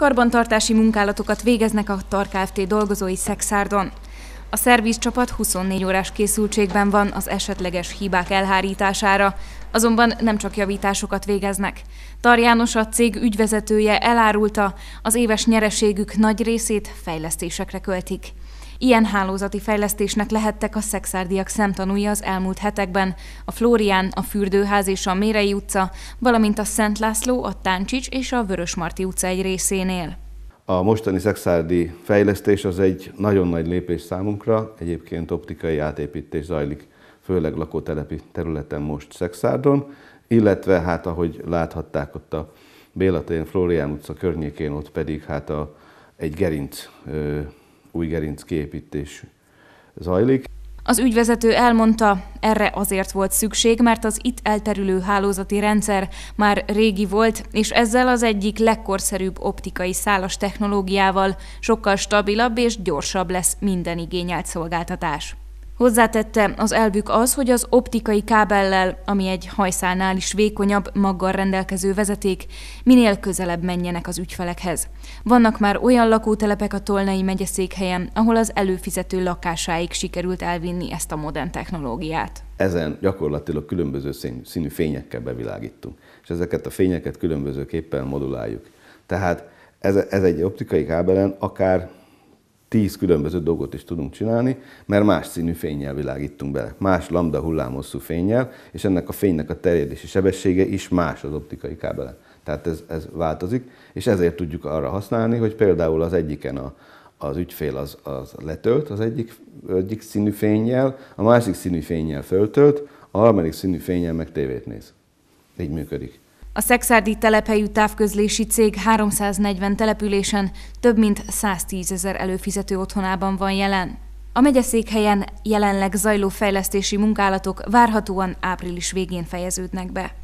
Karbantartási munkálatokat végeznek a TAR Kft. dolgozói szexárdon. A szervízcsapat 24 órás készültségben van az esetleges hibák elhárítására, azonban nem csak javításokat végeznek. Tar János a cég ügyvezetője elárulta, az éves nyereségük nagy részét fejlesztésekre költik. Ilyen hálózati fejlesztésnek lehettek a szexárdiak szemtanúi az elmúlt hetekben. A Flórián, a Fürdőház és a Mérei utca, valamint a Szent László, a Táncsics és a Vörösmarty utca egy részénél. A mostani szexárdi fejlesztés az egy nagyon nagy lépés számunkra, egyébként optikai átépítés zajlik, főleg lakótelepi területen most Szexárdon, illetve hát ahogy láthatták ott a Béla Flórián utca környékén, ott pedig hát a, egy gerinc ö, új gerinc kiépítés zajlik. Az ügyvezető elmondta, erre azért volt szükség, mert az itt elterülő hálózati rendszer már régi volt, és ezzel az egyik legkorszerűbb optikai szálas technológiával sokkal stabilabb és gyorsabb lesz minden igényelt szolgáltatás. Hozzátette, az elvük az, hogy az optikai kábellel, ami egy hajszálnál is vékonyabb, maggal rendelkező vezeték, minél közelebb menjenek az ügyfelekhez. Vannak már olyan lakótelepek a Tolnai megyeszékhelyen, ahol az előfizető lakásáig sikerült elvinni ezt a modern technológiát. Ezen gyakorlatilag különböző színű fényekkel bevilágítunk, és ezeket a fényeket különbözőképpen moduláljuk. Tehát ez, ez egy optikai kábelen akár tíz különböző dolgot is tudunk csinálni, mert más színű fényjel világítunk bele, más lambda hullámosszú fényjel, és ennek a fénynek a terjedési sebessége is más az optikai kábelen. Tehát ez, ez változik, és ezért tudjuk arra használni, hogy például az egyiken a, az ügyfél az, az letölt az egyik, egyik színű fényjel, a másik színű fényjel föltölt, a harmadik színű fényjel meg tévét néz. Így működik. A szexárdi telephelyű távközlési cég 340 településen több mint 110 ezer előfizető otthonában van jelen. A megyeszékhelyen jelenleg zajló fejlesztési munkálatok várhatóan április végén fejeződnek be.